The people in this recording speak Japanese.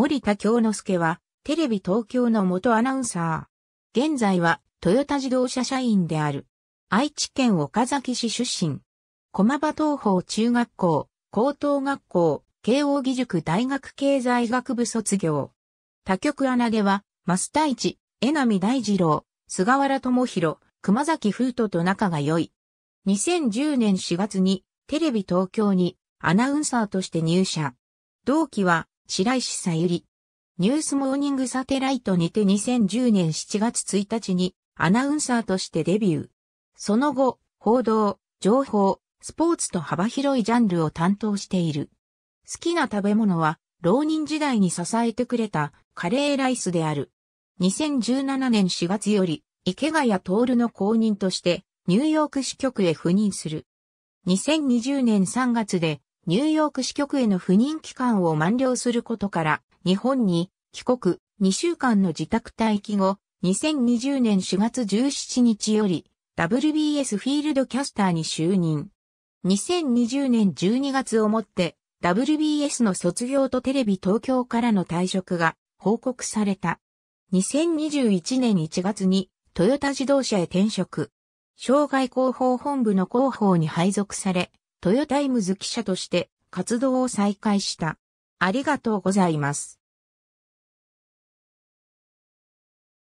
森田京之介は、テレビ東京の元アナウンサー。現在は、トヨタ自動車社員である。愛知県岡崎市出身。駒場東方中学校、高等学校、慶応義塾大学経済学部卒業。他局穴では、増田一、江波大二郎、菅原智弘、熊崎風斗と仲が良い。2010年4月にテレビ東京にアナウンサーとして入社。同期は白石さゆり。ニュースモーニングサテライトにて2010年7月1日にアナウンサーとしてデビュー。その後、報道、情報、スポーツと幅広いジャンルを担当している。好きな食べ物は、浪人時代に支えてくれたカレーライスである。2017年4月より、池谷徹の公認として、ニューヨーク支局へ赴任する。2020年3月でニューヨーク支局への赴任期間を満了することから、日本に帰国2週間の自宅待機後、2020年4月17日より WBS フィールドキャスターに就任。2020年12月をもって WBS の卒業とテレビ東京からの退職が報告された。2021年1月にトヨタ自動車へ転職。障害広報本部の広報に配属され、トヨタイムズ記者として活動を再開した。ありがとうございます。